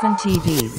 t v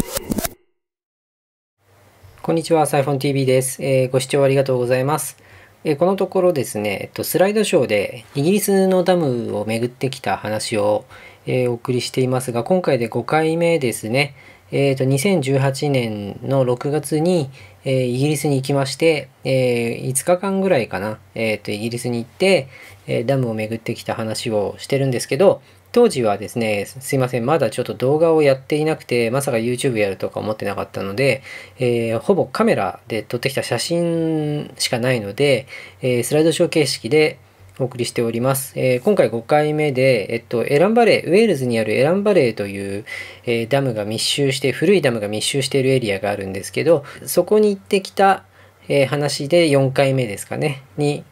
こんにちは、サイフォン TV です、えー、ご視聴ありがとうございます。えー、このところですね、えっと、スライドショーでイギリスのダムを巡ってきた話を、えー、お送りしていますが、今回で5回目ですね。えーと、2018年の6月に、えー、イギリスに行きまして、えー、5日間ぐらいかな、えーと、とイギリスに行って、えー、ダムを巡ってきた話をしてるんですけど、当時はですね、すいません、まだちょっと動画をやっていなくて、まさか YouTube やるとか思ってなかったので、えー、ほぼカメラで撮ってきた写真しかないので、えー、スライドショー形式でお送りしております。えー、今回5回目で、えっと、エランバレー、ウェールズにあるエランバレーという、えダムが密集して、古いダムが密集しているエリアがあるんですけど、そこに行ってきた、え話で4回目ですかね、に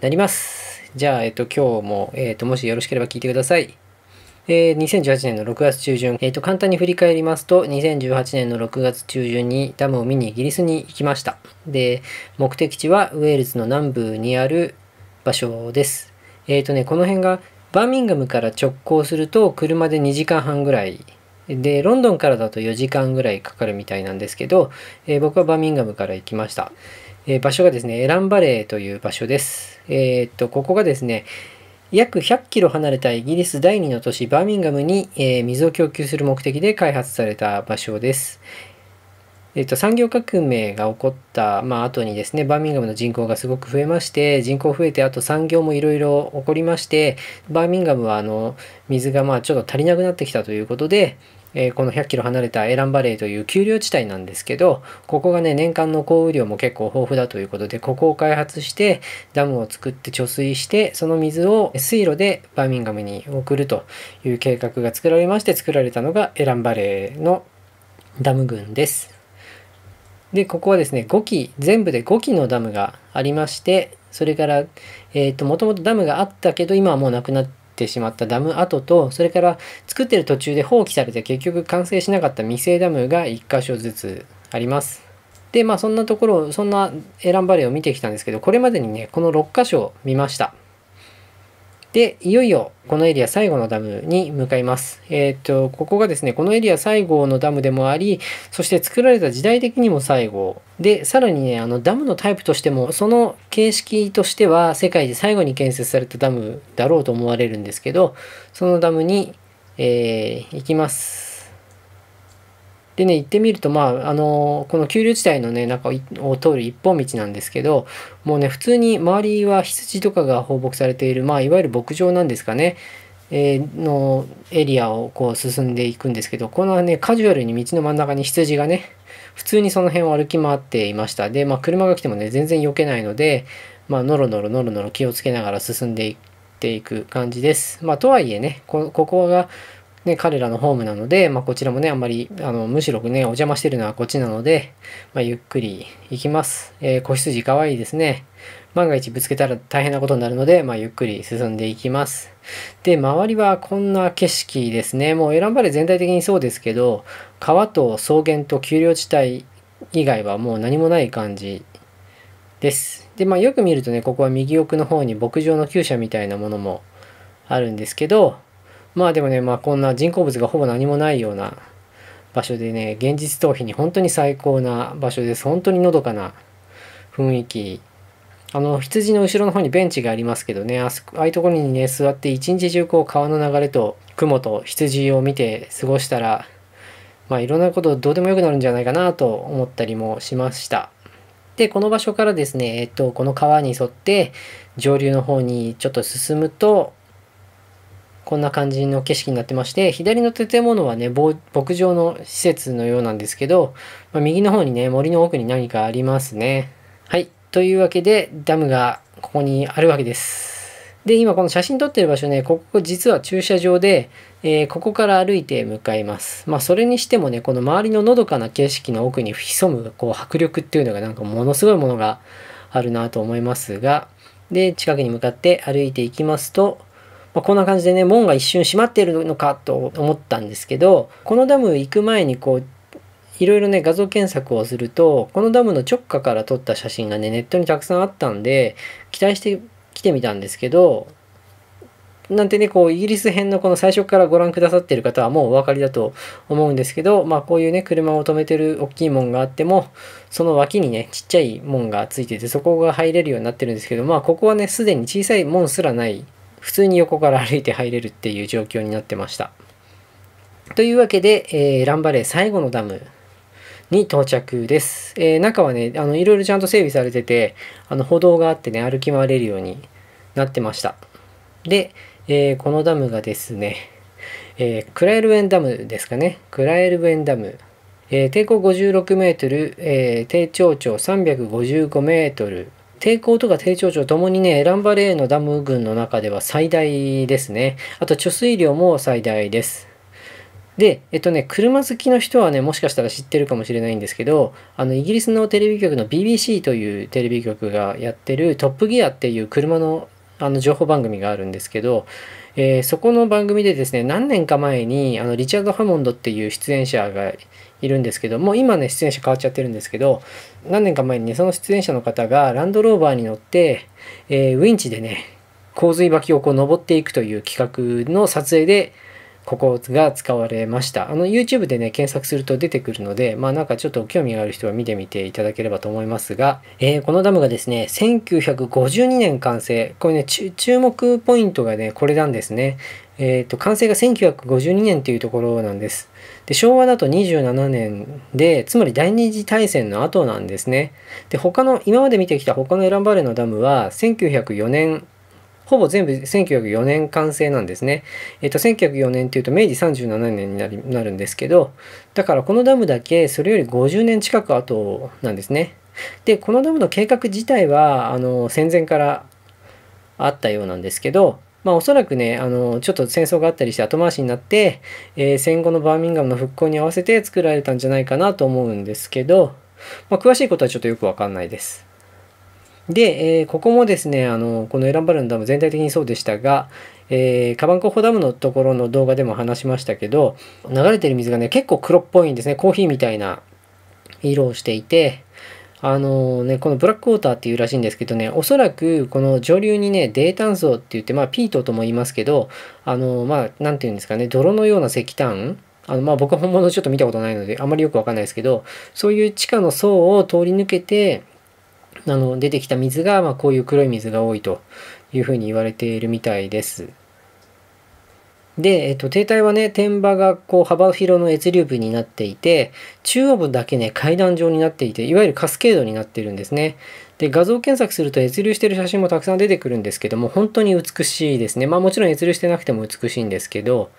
なります。じゃあ、えっと、今日も、えっと、もしよろしければ聞いてください。えー、2018年の6月中旬、えー、と、簡単に振り返りますと、2018年の6月中旬にダムを見にイギリスに行きました。で、目的地はウェールズの南部にある場所です。えー、とね、この辺がバーミンガムから直行すると車で2時間半ぐらいでロンドンからだと4時間ぐらいかかるみたいなんですけど、えー、僕はバーミンガムから行きました、えー、場所がですねエランバレーという場所ですえー、とここがですね約100キロ離れたイギリス第2の都市バーミンガムに、えー、水を供給する目的で開発された場所です。えっと、産業革命が起こった、まあ、後にですね、バーミンガムの人口がすごく増えまして、人口増えて、あと産業もいろいろ起こりまして、バーミンガムはあの水がまあちょっと足りなくなってきたということで、えー、この100キロ離れたエランバレーという丘陵地帯なんですけど、ここがね、年間の降雨量も結構豊富だということで、ここを開発して、ダムを作って貯水して、その水を水路でバーミンガムに送るという計画が作られまして、作られたのがエランバレーのダム群です。で、ここはですね、5基、全部で5基のダムがありまして、それから、えっ、ー、と、もともとダムがあったけど、今はもうなくなって、ってしまったダム跡とそれから作ってる途中で放棄されて結局完成しなかった未成ダムが1箇所ずつあります。でまあそんなところそんなエランバレーを見てきたんですけどこれまでにねこの6箇所見ました。で、いよいよこのエリア最後のダムに向かいます。えっ、ー、と、ここがですね、このエリア最後のダムでもあり、そして作られた時代的にも最後。で、さらにね、あのダムのタイプとしても、その形式としては世界で最後に建設されたダムだろうと思われるんですけど、そのダムに、えー、行きます。でね、行ってみると、まあ、あのー、この丘陵地帯のね、中を通る一本道なんですけど、もうね、普通に周りは羊とかが放牧されている、まあ、いわゆる牧場なんですかね、えー、のエリアをこう進んでいくんですけど、このね、カジュアルに道の真ん中に羊がね、普通にその辺を歩き回っていました。で、まあ、車が来てもね、全然避けないので、まあ、のろのろのろのろ気をつけながら進んでいっていく感じです。まあ、とはいえね、こここが、ね、彼らのホームなので、まあ、こちらもね、あんまり、あの、むしろね、お邪魔してるのはこっちなので、まあ、ゆっくり行きます。えー、子羊かわいいですね。万が一ぶつけたら大変なことになるので、まあ、ゆっくり進んでいきます。で、周りはこんな景色ですね。もう選ばれ全体的にそうですけど、川と草原と丘陵地帯以外はもう何もない感じです。で、まあ、よく見るとね、ここは右奥の方に牧場の厩舎みたいなものもあるんですけど、まあでもね、まあこんな人工物がほぼ何もないような場所でね、現実逃避に本当に最高な場所です。本当にのどかな雰囲気。あの、羊の後ろの方にベンチがありますけどね、あそああいうところにね、座って一日中こう川の流れと雲と羊を見て過ごしたら、まあいろんなことどうでもよくなるんじゃないかなと思ったりもしました。で、この場所からですね、えっと、この川に沿って上流の方にちょっと進むと、こんな感じの景色になってまして、左の建物はね、牧場の施設のようなんですけど、まあ、右の方にね、森の奥に何かありますね。はい。というわけで、ダムがここにあるわけです。で、今この写真撮ってる場所ね、ここ実は駐車場で、えー、ここから歩いて向かいます。まあ、それにしてもね、この周りののどかな景色の奥に潜む、こう、迫力っていうのがなんかものすごいものがあるなと思いますが、で、近くに向かって歩いていきますと、まあ、こんな感じでね門が一瞬閉まっているのかと思ったんですけどこのダム行く前にこういろいろね画像検索をするとこのダムの直下から撮った写真がねネットにたくさんあったんで期待して来てみたんですけどなんてねこうイギリス編のこの最初からご覧くださってる方はもうお分かりだと思うんですけどまあこういうね車を止めてる大きい門があってもその脇にねちっちゃい門がついててそこが入れるようになってるんですけどまあここはねすでに小さい門すらない普通に横から歩いて入れるっていう状況になってました。というわけで、えー、ランバレー最後のダムに到着です。えー、中はね、あの、いろいろちゃんと整備されてて、あの、歩道があってね、歩き回れるようになってました。で、えー、このダムがですね、えー、クラエルウェンダムですかね。クラエルウェンダム。えー、抵抗56メートル、えー、低長長355メートル。抵抗とか低調潮ともにね、ランバレーのダム群の中では最大ですね。あと貯水量も最大です。で、えっとね、車好きの人はね、もしかしたら知ってるかもしれないんですけど、あの、イギリスのテレビ局の BBC というテレビ局がやってるトップギアっていう車のあの情報番組があるんですけど、えー、そこの番組でですね、何年か前に、あの、リチャード・ハモンドっていう出演者がいるんですけど、も今ね、出演者変わっちゃってるんですけど、何年か前に、ね、その出演者の方がランドローバーに乗って、えー、ウィンチでね、洪水履きをこう登っていくという企画の撮影でここが使われました。あの YouTube でね、検索すると出てくるので、まあなんかちょっと興味がある人は見てみていただければと思いますが、えー、このダムがですね、1952年完成。これね、注目ポイントがね、これなんですね。えっ、ー、と、完成が1952年というところなんです。で、昭和だと27年で、つまり第二次大戦の後なんですね。で、他の、今まで見てきた他のエランバレーのダムは、1904年ほぼ全部1904年完成なんですね。えっ、と、1904年っていうと明治37年になりなるんですけど、だからこのダムだけそれより50年近く後なんですね。で、このダムの計画自体は、あの、戦前からあったようなんですけど、まあおそらくね、あの、ちょっと戦争があったりして後回しになって、えー、戦後のバーミンガムの復興に合わせて作られたんじゃないかなと思うんですけど、まあ、詳しいことはちょっとよくわかんないです。で、えー、ここもですね、あの、このエランバルのダム全体的にそうでしたが、えー、カバンコホダムのところの動画でも話しましたけど、流れてる水がね、結構黒っぽいんですね。コーヒーみたいな色をしていて、あのね、このブラックウォーターっていうらしいんですけどね、おそらくこの上流にね、泥炭層って言って、まあピートとも言いますけど、あの、まあ、なんて言うんですかね、泥のような石炭あのまあ僕は本物ちょっと見たことないのであまりよくわかんないですけどそういう地下の層を通り抜けてあの出てきた水が、まあ、こういう黒い水が多いというふうに言われているみたいです。で、えっと、停滞はね、天場がこう幅広の越流部になっていて、中央部だけね、階段状になっていて、いわゆるカスケードになってるんですね。で、画像検索すると越流してる写真もたくさん出てくるんですけども、本当に美しいですね。まあもちろん越流してなくても美しいんですけど、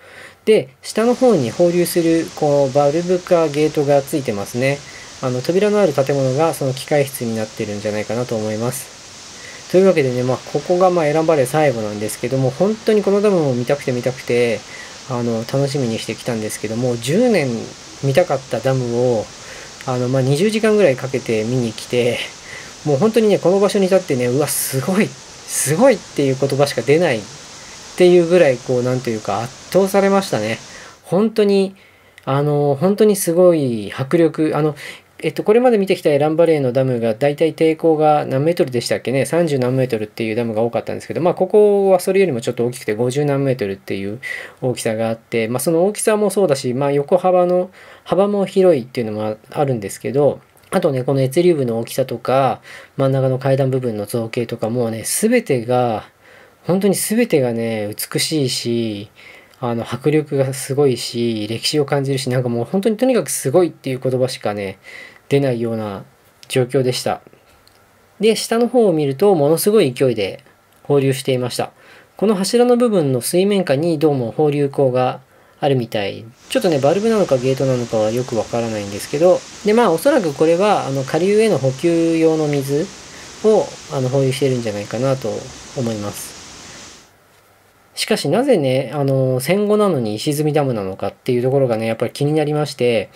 で、下の方に放流する、こう、バルブかゲートがついてますね。あの扉のある建物がその機械室になってるんじゃないかなと思います。というわけでね、まあ、ここがま選ばれ最後なんですけども、本当にこのダムも見たくて見たくて、あの楽しみにしてきたんですけども、10年見たかったダムを、あのま20時間ぐらいかけて見に来て、もう本当にね、この場所に立ってね、うわ、すごい、すごいっていう言葉しか出ないっていうぐらい、こう、なんというか、圧倒されましたね。本当に、あの、本当にすごい迫力、あの、えっと、これまで見てきたエランバレーのダムが大体抵抗が何メートルでしたっけね30何メートルっていうダムが多かったんですけど、まあ、ここはそれよりもちょっと大きくて50何メートルっていう大きさがあって、まあ、その大きさもそうだし、まあ、横幅の幅も広いっていうのもあるんですけどあとねこの越流部の大きさとか真ん中の階段部分の造形とかもうね全てが本当に全てがね美しいしあの迫力がすごいし歴史を感じるしなんかもう本当にとにかくすごいっていう言葉しかね出ないような状況でしたで下の方を見るとものすごい勢いで放流していましたこの柱の部分の水面下にどうも放流口があるみたいちょっとねバルブなのかゲートなのかはよくわからないんですけどでまあおそらくこれはあの下流への補給用の水をあの放流してるんじゃないかなと思いますしかしなぜね、あの、戦後なのに石積みダムなのかっていうところがね、やっぱり気になりまして、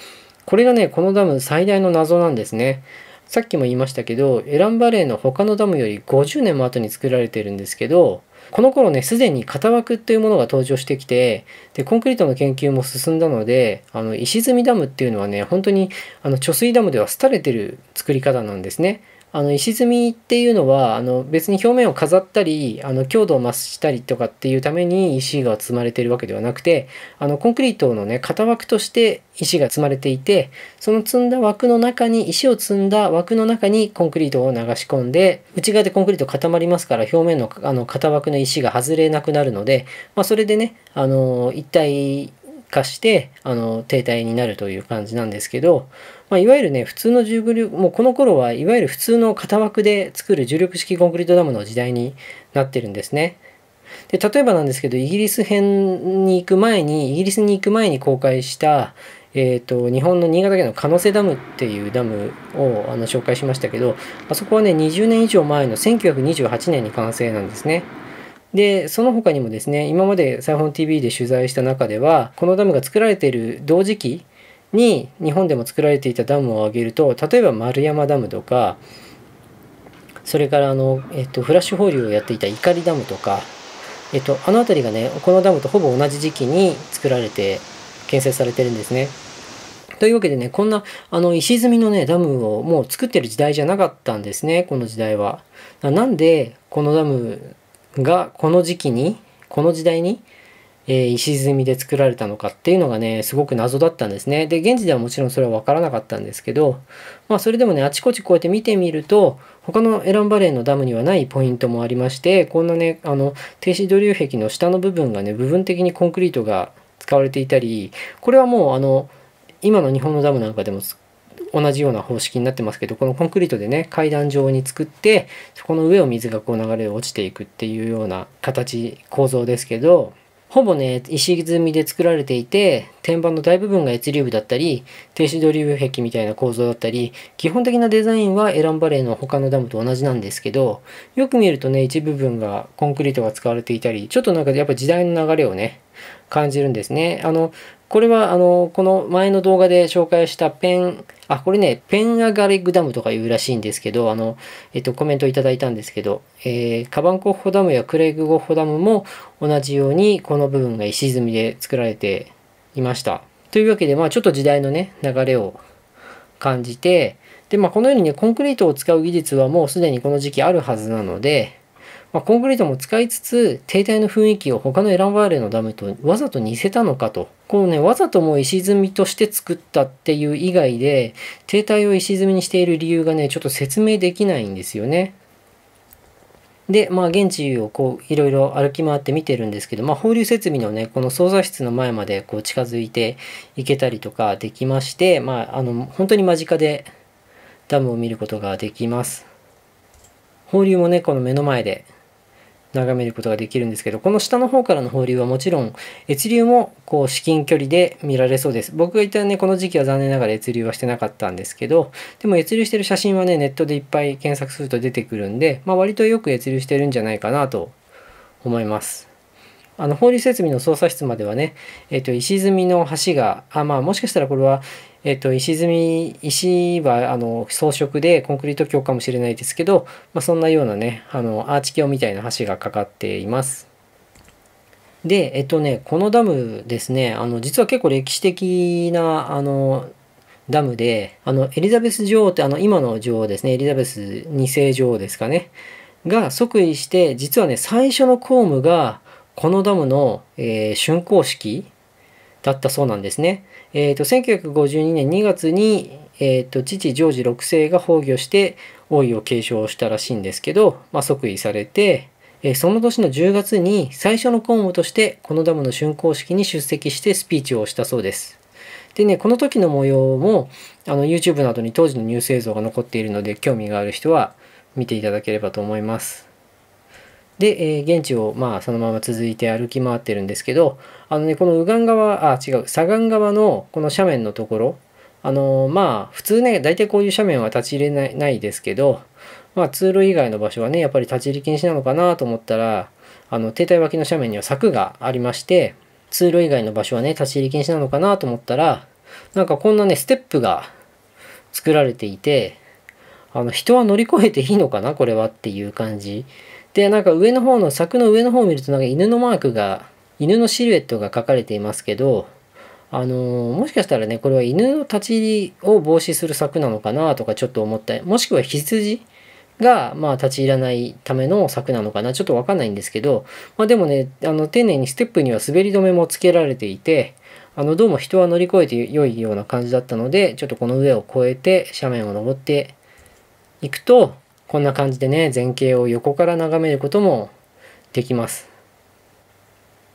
これがね、このダム最大の謎なんですね。さっきも言いましたけど、エランバレーの他のダムより50年も後に作られてるんですけど、この頃ね、すでに型枠っていうものが登場してきて、で、コンクリートの研究も進んだので、あの、石積みダムっていうのはね、本当に、あの、貯水ダムでは廃れてる作り方なんですね。あの石積みっていうのはあの別に表面を飾ったりあの強度を増したりとかっていうために石が積まれているわけではなくてあのコンクリートのね型枠として石が積まれていてその積んだ枠の中に石を積んだ枠の中にコンクリートを流し込んで内側でコンクリート固まりますから表面のあの型枠の石が外れなくなるので、まあ、それでねあの一体化してあの停滞になるという感じなんですけどまあ、いわゆるね、普通の重力、もうこの頃はいわゆる普通の型枠で作る重力式コンクリートダムの時代になってるんですね。で例えばなんですけどイギリス編に行く前にイギリスに行く前に公開した、えーと、日本の新潟県の鹿瀬ダムっていうダムをあの紹介しましたけどあそこはね20年以上前の1928年に完成なんですね。でその他にもですね今までサイフォン TV で取材した中ではこのダムが作られている同時期に日本でも作られていたダムを挙げると例えば丸山ダムとかそれからあの、えっと、フラッシュ放流をやっていた怒りダムとか、えっと、あの辺りがねこのダムとほぼ同じ時期に作られて建設されてるんですね。というわけでね、こんな、あの、石積みのね、ダムをもう作ってる時代じゃなかったんですね、この時代は。なんで、このダムがこの時期に、この時代にえー、石積みで作られたのかっていうのがね、すごく謎だったんですね。で、現地ではもちろんそれは分からなかったんですけど、まあそれでもね、あちこちこうやって見てみると、他のエランバレーのダムにはないポイントもありまして、こんなね、あの、低止土流壁の下の部分がね、部分的にコンクリートが使われていたり、これはもうあの、今の日本のダムなんかでも同じような方式になってますけどこのコンクリートでね階段状に作ってそこの上を水がこう流れ落ちていくっていうような形構造ですけどほぼね、石積みで作られていて、天板の大部分が越流部だったり、低シドリブ壁みたいな構造だったり、基本的なデザインはエランバレーの他のダムと同じなんですけど、よく見るとね、一部分がコンクリートが使われていたり、ちょっとなんかやっぱ時代の流れをね、感じるんですね。あの、これはあのこの前の動画で紹介したペンあこれねペンアガレッグダムとかいうらしいんですけどあの、えっと、コメントいただいたんですけど、えー、カバンコッホダムやクレイグゴッホダムも同じようにこの部分が石積みで作られていましたというわけで、まあ、ちょっと時代のね流れを感じてで、まあ、このようにねコンクリートを使う技術はもうすでにこの時期あるはずなのでまあ、コンクリートも使いつつ停滞の雰囲気を他のエランバーレのダムとわざと似せたのかとこのねわざとも石積みとして作ったっていう以外で停滞を石積みにしている理由がねちょっと説明できないんですよね。で、まあ、現地をこう、いろいろ歩き回って見てるんですけど、まあ、放流設備のね、この操作室の前までこう近づいていけたりとかできまして、まあ、あの、本当に間近でダムを見ることができます。放流もね、この目の前で眺めることができるんですけど、この下の方からの放流はもちろん、越流もこう至近距離で見られそうです。僕がいたね、この時期は残念ながら越流はしてなかったんですけど、でも越流してる写真はね、ネットでいっぱい検索すると出てくるんで、まあ、割とよく越流してるんじゃないかなと思います。あの、放流設備の操作室まではね、えっ、ー、と、石積みの橋が、あ、まあ、もしかしたらこれはえっと、石積み、石はあの装飾でコンクリート橋かもしれないですけど、まあ、そんなようなね、あのアーチ橋みたいな橋がかかっています。で、えっとね、このダムですね、あの実は結構歴史的なあのダムで、あのエリザベス女王ってあの今の女王ですね、エリザベス2世女王ですかね、が即位して、実はね、最初の公務がこのダムの、えー、竣工式だったそうなんですね。えーと、1952年2月に、えーと、と父ジョージ6世が崩御して王位を継承したらしいんですけど、まあ、即位されて、えー、その年の10月に最初の公務としてこのダムの竣工式に出席してスピーチをしたそうです。でね、この時の模様もあの YouTube などに当時のニュース映像が残っているので興味がある人は見ていただければと思います。で、えー、現地をまあそのまま続いて歩き回ってるんですけどあのねこの右岸側あ違う左岸側のこの斜面のところあのー、まあ普通ね大体こういう斜面は立ち入れないないですけど、まあ、通路以外の場所はねやっぱり立ち入り禁止なのかなと思ったらあの停滞脇の斜面には柵がありまして通路以外の場所はね立ち入り禁止なのかなと思ったらなんかこんなねステップが作られていてあの人は乗り越えていいのかなこれはっていう感じで、なんか上の方の、柵の上の方を見るとなんか犬のマークが、犬のシルエットが書かれていますけど、あのー、もしかしたらね、これは犬の立ち入りを防止する柵なのかなとかちょっと思ったり、もしくは羊が、まあ、立ち入らないための柵なのかな、ちょっとわかんないんですけど、まあでもね、あの、丁寧にステップには滑り止めもつけられていて、あの、どうも人は乗り越えて良いような感じだったので、ちょっとこの上を越えて斜面を登っていくと、こんな感じでね、前景を横から眺めることもできます。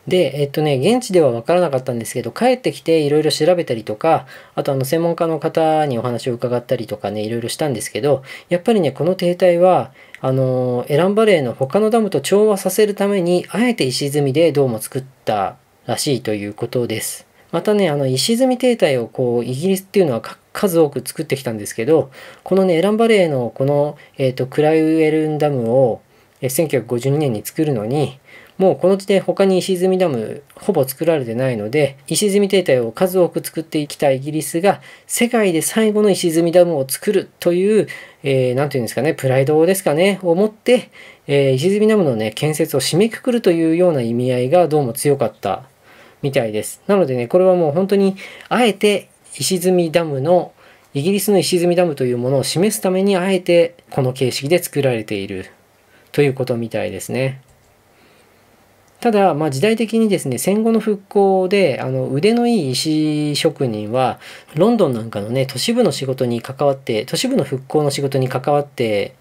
で、えっとね、現地では分からなかったんですけど、帰ってきていろいろ調べたりとか、あとあの専門家の方にお話を伺ったりとかね、いろいろしたんですけど、やっぱりね、この停滞は、あの、エランバレーの他のダムと調和させるために、あえて石積みでどうも作ったらしいということです。またねあの石積み停滞をこうイギリスっていうのは数多く作ってきたんですけどこのねエランバレーのこの、えーと、クライウエルンダムを1952年に作るのにもうこの時点他に石積みダムほぼ作られてないので石積み停滞を数多く作ってきたイギリスが世界で最後の石積みダムを作るという何、えー、て言うんですかねプライドですかねを持って、えー、石積みダムのね建設を締めくくるというような意味合いがどうも強かったみたいです。なのでね、これはもう本当に、あえて石積みダムの、イギリスの石積みダムというものを示すために、あえてこの形式で作られているということみたいですね。ただ、まあ、時代的にですね戦後の復興であの腕のいい石職人はロンドンなんかのね都市部の仕事に関わって都市部の復興の仕事に関わって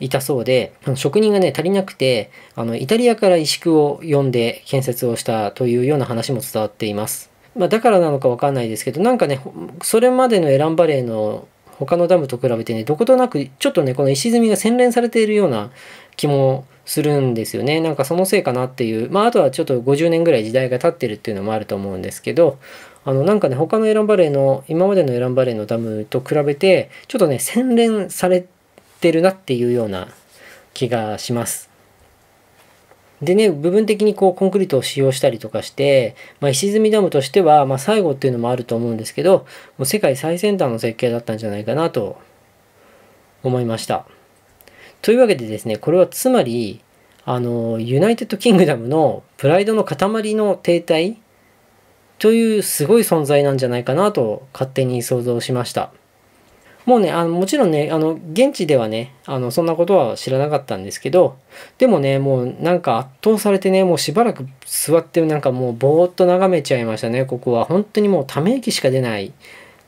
いたそうで、職人がね、足りなくて、あの、イタリアから石工を呼んで建設をしたというような話も伝わっています。まあ、だからなのかわかんないですけど、なんかね、それまでのエランバレーの他のダムと比べてね、どことなく、ちょっとね、この石積みが洗練されているような気もするんですよね。なんかそのせいかなっていう。まあ、あとはちょっと50年ぐらい時代が経ってるっていうのもあると思うんですけど、あの、なんかね、他のエランバレーの、今までのエランバレーのダムと比べて、ちょっとね、洗練されて、ってるなっていうような気がします。でね、部分的にこうコンクリートを使用したりとかして、まあ、石積みダムとしては、まあ、最後っていうのもあると思うんですけど、もう世界最先端の設計だったんじゃないかなと思いました。というわけでですね、これはつまり、あの、ユナイテッドキングダムのプライドの塊の停滞というすごい存在なんじゃないかなと勝手に想像しました。もうね、あのもちろんね、あの、現地ではね、あの、そんなことは知らなかったんですけど、でもね、もうなんか圧倒されてね、もうしばらく座ってなんかもうぼーっと眺めちゃいましたね、ここは。本当にもうため息しか出ない。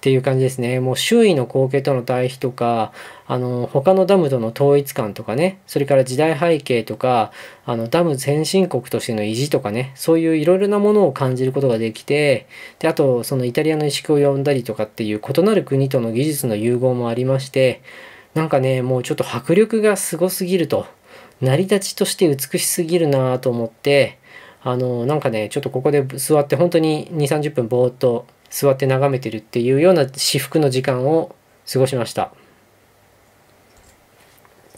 っていう感じですね。もう周囲の光景との対比とか、あの、他のダムとの統一感とかね、それから時代背景とか、あの、ダム先進国としての意地とかね、そういういろいろなものを感じることができて、で、あと、そのイタリアの意識を呼んだりとかっていう異なる国との技術の融合もありまして、なんかね、もうちょっと迫力がすごすぎると、成り立ちとして美しすぎるなと思って、あの、なんかね、ちょっとここで座って本当に2、30分ぼーっと座って眺めてるっていうような至福の時間を過ごしました。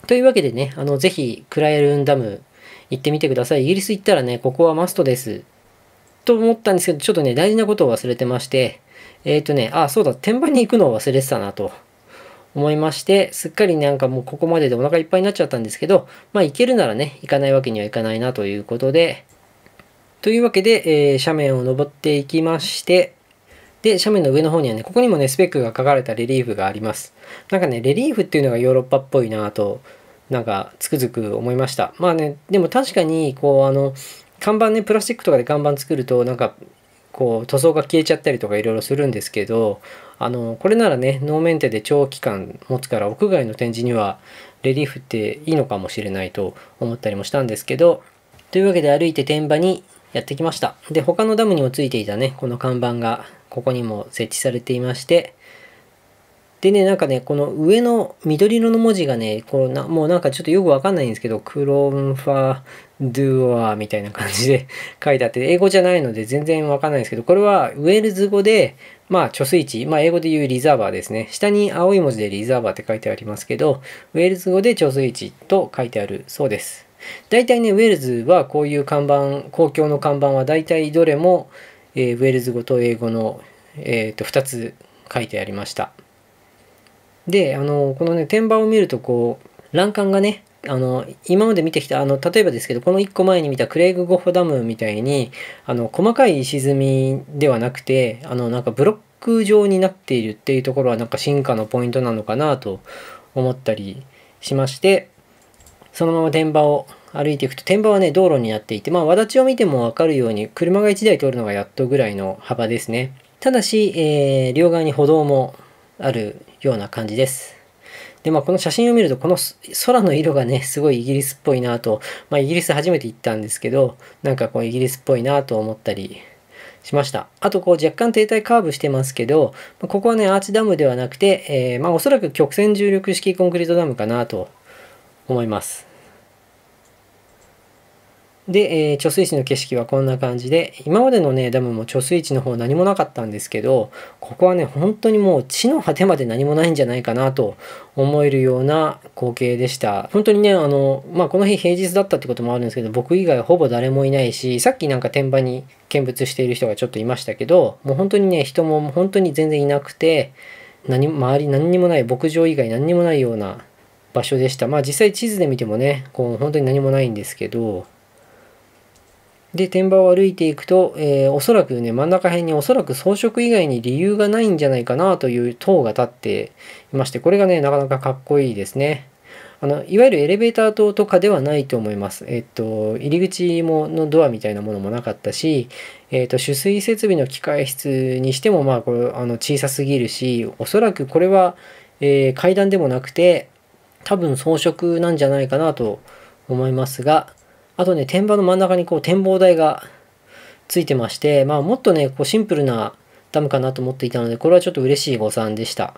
というわけでね、あの、ぜひ、クライルンダム行ってみてください。イギリス行ったらね、ここはマストです。と思ったんですけど、ちょっとね、大事なことを忘れてまして、えっ、ー、とね、あ、そうだ、天板に行くのを忘れてたなと思いまして、すっかりなんかもうここまででお腹いっぱいになっちゃったんですけど、まあ行けるならね、行かないわけにはいかないなということで、というわけで、えー、斜面を登っていきまして、で、斜面の上の方にはね、ここにもね、スペックが書かれたレリーフがあります。なんかね、レリーフっていうのがヨーロッパっぽいなと、なんかつくづく思いました。まあね、でも確かに、こう、あの、看板ね、プラスチックとかで看板作ると、なんか、こう塗装が消えちゃったりとかいろいろするんですけどあのこれならねノーメンテで長期間持つから屋外の展示にはレリーフっていいのかもしれないと思ったりもしたんですけどというわけで歩いて天場にやってきました。で、他のダムにもついていたね、この看板がここにも設置されていまして、でね、なんかね、この上の緑色の文字がね、このもうなんかちょっとよくわかんないんですけど、クロンファドゥアーみたいな感じで 書いてあって、英語じゃないので全然わかんないんですけど、これはウェールズ語で、まあ、貯水池、まあ、英語で言うリザーバーですね。下に青い文字でリザーバーって書いてありますけど、ウェールズ語で貯水池と書いてあるそうです。大体ね、ウェールズはこういう看板、公共の看板は大体どれも、えー、ウェールズ語と英語の、えーと、2つ書いてありました。で、あの、このね、天板を見ると、こう、欄干がね、あの、今まで見てきた、あの、例えばですけど、この1個前に見たクレイグ・ゴッホダムみたいに、あの、細かい沈みではなくて、あの、なんかブロック状になっているっていうところは、なんか進化のポイントなのかなと思ったりしまして、そのまま天場を歩いていくと天場はね道路になっていてまあ轍を見ても分かるように車が1台通るのがやっとぐらいの幅ですねただし、えー、両側に歩道もあるような感じですでまあこの写真を見るとこの空の色がねすごいイギリスっぽいなとまあイギリス初めて行ったんですけどなんかこうイギリスっぽいなと思ったりしました。あとこう若干停滞カーブしてますけど、ここはね、アーチダムではなくて、えー、まあおそらく曲線重力式コンクリートダムかなと思います。で、えー、貯水池の景色はこんな感じで今までのねダムも貯水池の方何もなかったんですけどここはね本当にもう地の果てまで何もないんじゃないかなと思えるような光景でした本当にねあのまあこの日平日だったってこともあるんですけど僕以外ほぼ誰もいないしさっきなんか天場に見物している人がちょっといましたけどもう本当にね人も本当に全然いなくて何周り何にもない牧場以外何にもないような場所でした。まあ実際地図で見てもね、こう本当に何もないんですけど、で、天場を歩いていくと、えー、おそらくね、真ん中辺におそらく装飾以外に理由がないんじゃないかなという塔が立っていまして、これがね、なかなかかっこいいですね。あの、いわゆるエレベーター塔とかではないと思います。えっと、入り口ものドアみたいなものもなかったし、えっと、取水設備の機械室にしても、まあ、これ、あの、小さすぎるし、おそらくこれは、えー、階段でもなくて、多分装飾なんじゃないかなと思いますが、あとね、天板の真ん中にこう展望台がついてまして、まあもっとね、こうシンプルなダムかなと思っていたので、これはちょっと嬉しい誤算でした。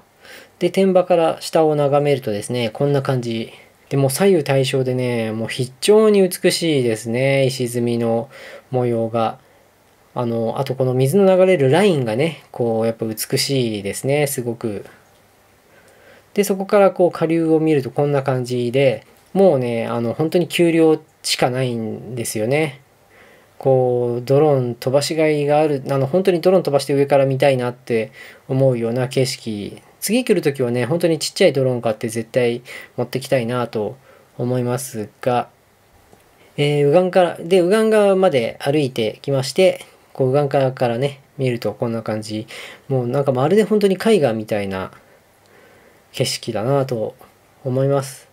で、天場から下を眺めるとですね、こんな感じ。で、も左右対称でね、もう非常に美しいですね、石積みの模様が。あの、あとこの水の流れるラインがね、こう、やっぱ美しいですね、すごく。でそこからこう下流を見るとこんな感じでもうねあの本当に丘陵しかないんですよね。こうドローン飛ばしがいがあるあの本当にドローン飛ばして上から見たいなって思うような景色次来る時はね本当にちっちゃいドローン買って絶対持ってきたいなと思いますが、えー、右岸からで右岸側まで歩いてきましてこう右岸からからね見るとこんな感じもうなんかまるで本当に絵画みたいな景色だなと思います。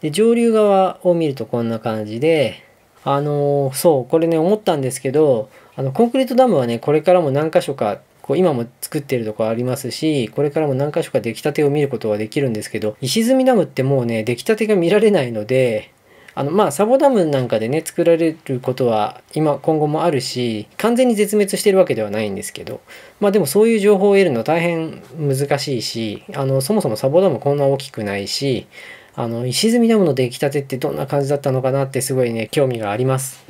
で、上流側を見るとこんな感じで、あのー、そう、これね、思ったんですけど、あの、コンクリートダムはね、これからも何箇所か、こう、今も作ってるとこありますし、これからも何箇所か出来たてを見ることはできるんですけど、石積みダムってもうね、出来たてが見られないので、あのまあサボダムなんかでね作られることは今今後もあるし完全に絶滅してるわけではないんですけどまあでもそういう情報を得るの大変難しいしあのそもそもサボダムこんな大きくないしあの石積みダムの出来立てってどんな感じだったのかなってすごいね興味があります。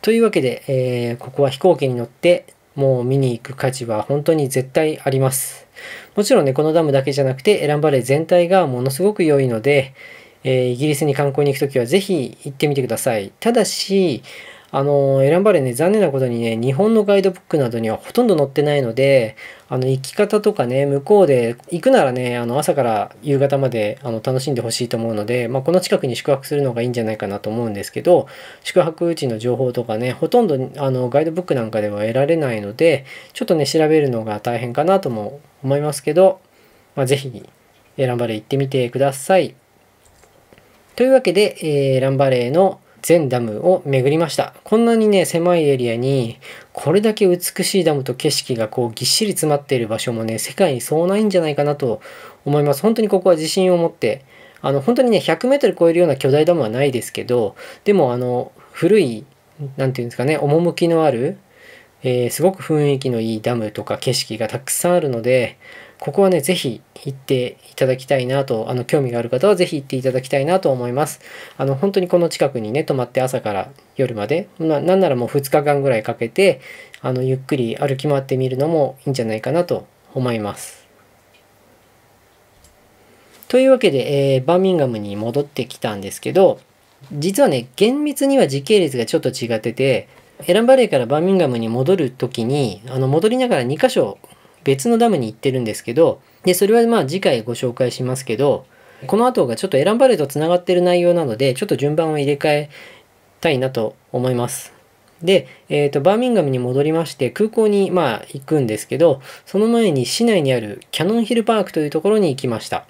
というわけで、えー、ここは飛行機に乗ってもう見に行く価値は本当に絶対あります。もちろんね、このダムだけじゃなくて、エランバレー全体がものすごく良いので、えー、イギリスに観光に行くときはぜひ行ってみてください。ただし、あの、エランバレね、残念なことにね、日本のガイドブックなどにはほとんど載ってないので、あの、行き方とかね、向こうで、行くならね、あの、朝から夕方まで、あの、楽しんでほしいと思うので、まあ、この近くに宿泊するのがいいんじゃないかなと思うんですけど、宿泊地の情報とかね、ほとんど、あの、ガイドブックなんかでは得られないので、ちょっとね、調べるのが大変かなとも思いますけど、まあ、ぜひ、エランバレ行ってみてください。というわけで、えー、ランバレーの全ダムを巡りました。こんなにね、狭いエリアに、これだけ美しいダムと景色がこうぎっしり詰まっている場所もね、世界にそうないんじゃないかなと思います。本当にここは自信を持って、あの、本当にね、100ル超えるような巨大ダムはないですけど、でもあの、古い、何て言うんですかね、趣のある、えー、すごく雰囲気のいいダムとか景色がたくさんあるので、ここはね、ぜひ行っていただきたいなと、あの、興味がある方はぜひ行っていただきたいなと思います。あの、本当にこの近くにね、泊まって朝から夜まで、まなんならもう2日間ぐらいかけて、あの、ゆっくり歩き回ってみるのもいいんじゃないかなと思います。というわけで、えー、バーミンガムに戻ってきたんですけど、実はね、厳密には時系列がちょっと違ってて、エランバレーからバーミンガムに戻る時にあの戻りながら2箇所別のダムに行ってるんですけど、で、それはまあ次回ご紹介しますけど、この後がちょっとエランバレーと繋がってる内容なので、ちょっと順番を入れ替えたいなと思います。で、えっ、ー、と、バーミンガムに戻りまして、空港にまあ行くんですけど、その前に市内にあるキャノンヒルパークというところに行きました。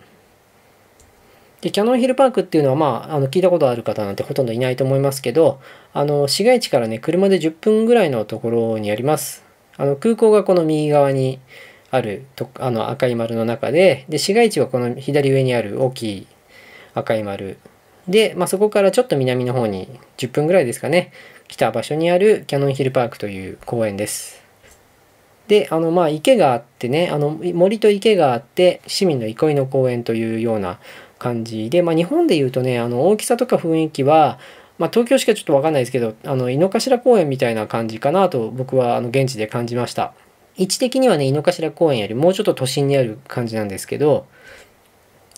で、キャノンヒルパークっていうのは、まあ、あの、聞いたことある方なんてほとんどいないと思いますけど、あの、市街地からね、車で10分ぐらいのところにあります。あの空港がこの右側にあるとあの赤い丸の中でで市街地はこの左上にある大きい赤い丸で、まあ、そこからちょっと南の方に10分ぐらいですかね来た場所にあるキャノンヒルパークという公園です。であのまあ池があってねあの森と池があって市民の憩いの公園というような感じで、まあ、日本でいうとねあの大きさとか雰囲気はまあ、東京しかちょっと分かんないですけどあの井の頭公園みたいな感じかなと僕はあの現地で感じました位置的にはね井の頭公園よりもうちょっと都心にある感じなんですけど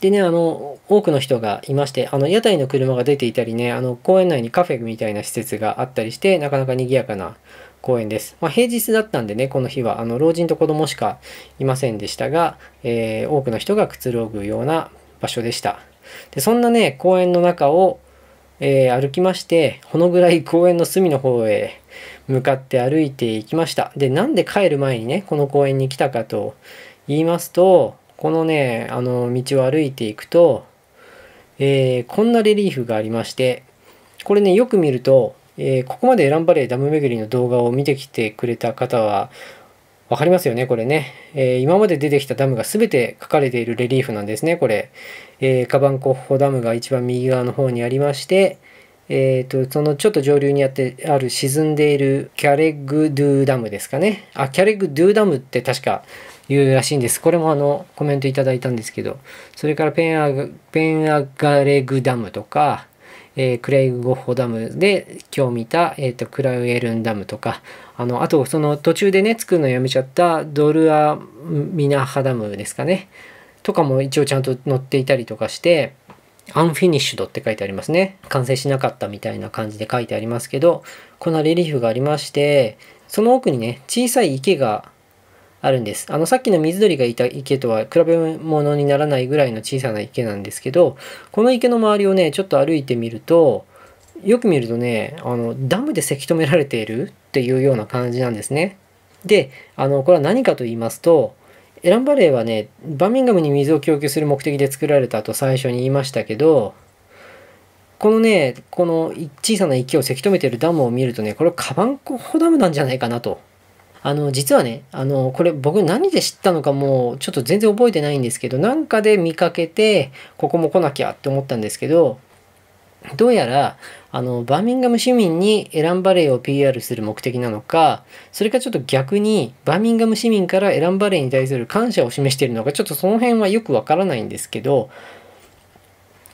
でねあの多くの人がいましてあの屋台の車が出ていたりねあの公園内にカフェみたいな施設があったりしてなかなか賑やかな公園です、まあ、平日だったんでねこの日はあの老人と子供しかいませんでしたが、えー、多くの人がくつろぐような場所でしたでそんなね公園の中をえー、歩きまして、このぐらい公園の隅の方へ向かって歩いていきました。で、なんで帰る前にね、この公園に来たかと言いますと、このね、あの、道を歩いていくと、えー、こんなレリーフがありまして、これね、よく見ると、えー、ここまでエランバレーダム巡りの動画を見てきてくれた方は、わかりますよね、これね。えー、今まで出てきたダムが全て書かれているレリーフなんですね、これ。えー、カバンコッホダムが一番右側の方にありまして、えーと、そのちょっと上流にあってある沈んでいるキャレグ・ドゥ・ダムですかね。あ、キャレグ・ドゥ・ダムって確か言うらしいんです。これもあのコメントいただいたんですけど、それからペンアペンアガレグ・ダムとか、えー、クレイグ・ゴッホダムで今日見た、えーと、クラウエルンダムとかあのあとその途中でね作るのやめちゃったドルア・ミナハダムですかねとかも一応ちゃんと載っていたりとかしてアンフィニッシュドって書いてありますね完成しなかったみたいな感じで書いてありますけどこんなレリーフがありましてその奥にね小さい池があるんです。あの、さっきの水鳥がいた池とは比べ物にならないぐらいの小さな池なんですけど、この池の周りをね、ちょっと歩いてみると、よく見るとね、あの、ダムでせき止められているっていうような感じなんですね。で、あの、これは何かと言いますと、エランバレーはね、バミンガムに水を供給する目的で作られたと最初に言いましたけど、このね、この小さな池をせき止めてるダムを見るとね、これカバンコホダムなんじゃないかなとあの実はねあのこれ僕何で知ったのかもうちょっと全然覚えてないんですけどなんかで見かけてここも来なきゃって思ったんですけどどうやらあのバーミンガム市民にエランバレーを PR する目的なのかそれかちょっと逆にバーミンガム市民からエランバレーに対する感謝を示しているのかちょっとその辺はよくわからないんですけど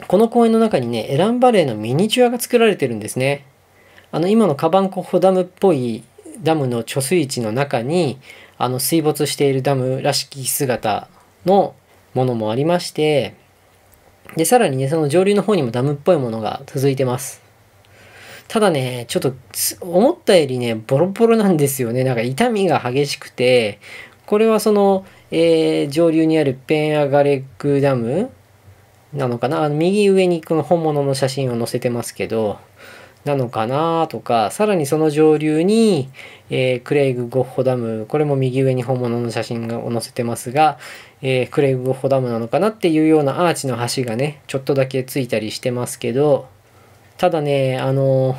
この公園の中にねエランバレーのミニチュアが作られてるんですねあの今のカバンコホダムっぽいダムの貯水池の中にあの水没しているダムらしき姿のものもありましてでさらにねその上流の方にもダムっぽいものが続いてますただねちょっと思ったよりねボロボロなんですよねなんか痛みが激しくてこれはその、えー、上流にあるペンアガレックダムなのかなあの右上にこの本物の写真を載せてますけどなのかなとか、さらにその上流に、えー、クレイグ・ゴッホダム、これも右上に本物の写真を載せてますが、えー、クレイグ・ゴッホダムなのかなっていうようなアーチの橋がね、ちょっとだけついたりしてますけど、ただね、あの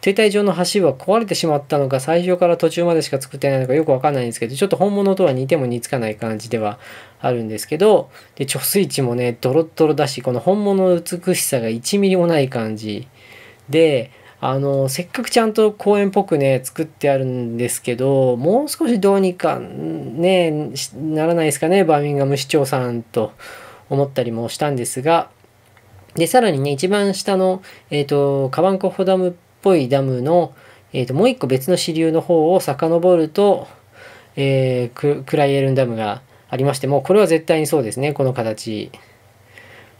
停滞場の橋は壊れてしまったのか最初から途中までしか作ってないのかよくわかんないんですけどちょっと本物とは似ても似つかない感じではあるんですけどで貯水池もねドロッドロだしこの本物の美しさが1ミリもない感じであのせっかくちゃんと公園っぽくね作ってあるんですけどもう少しどうにかねならないですかねバーミンガム市長さんと思ったりもしたんですがでさらにね一番下の、えーと、カバンコホダムっぽいダムの、えーと、もう一個別の支流の方を遡ると、えー、クライエルンダムがありましてもうこれは絶対にそうですねこの形。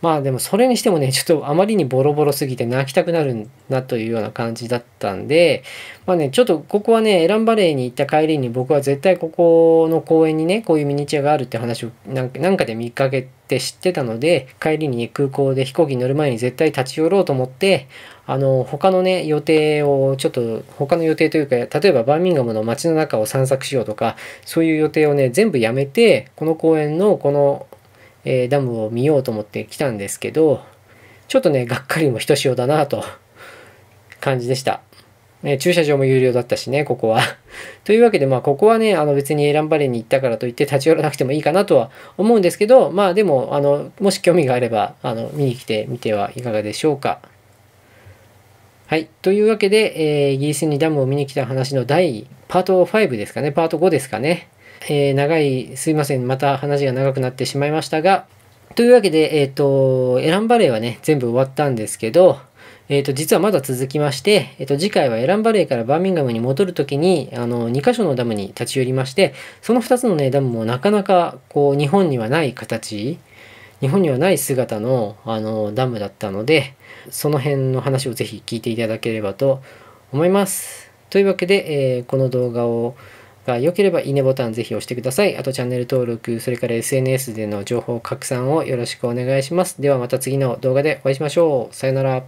まあでもそれにしてもね、ちょっとあまりにボロボロすぎて泣きたくなるなというような感じだったんで、まあね、ちょっとここはね、エランバレーに行った帰りに僕は絶対ここの公園にね、こういうミニチュアがあるって話をなんかで見かけて知ってたので、帰りに空港で飛行機に乗る前に絶対立ち寄ろうと思って、あの、他のね、予定をちょっと、他の予定というか、例えばバーミンガムの街の中を散策しようとか、そういう予定をね、全部やめて、この公園のこのえー、ダムを見ようと思って来たんですけど、ちょっとね、がっかりもひとしおだなと、感じでした。駐車場も有料だったしね、ここは。というわけで、まあ、ここはね、あの別にエランバレーに行ったからといって立ち寄らなくてもいいかなとは思うんですけど、まあでも、あの、もし興味があれば、あの、見に来てみてはいかがでしょうか。はい。というわけで、えー、イギリスにダムを見に来た話の第、パート5ですかね、パート5ですかね。えー、長い、すいません、また話が長くなってしまいましたが、というわけで、えっ、ー、と、エランバレーはね、全部終わったんですけど、えっ、ー、と、実はまだ続きまして、えっ、ー、と、次回はエランバレーからバーミンガムに戻るときに、あの、2箇所のダムに立ち寄りまして、その2つのね、ダムもなかなか、こう、日本にはない形、日本にはない姿の、あの、ダムだったので、その辺の話をぜひ聞いていただければと思います。というわけで、えー、この動画を、が良ければいいねボタンぜひ押してください。あとチャンネル登録、それから SNS での情報拡散をよろしくお願いします。ではまた次の動画でお会いしましょう。さよなら。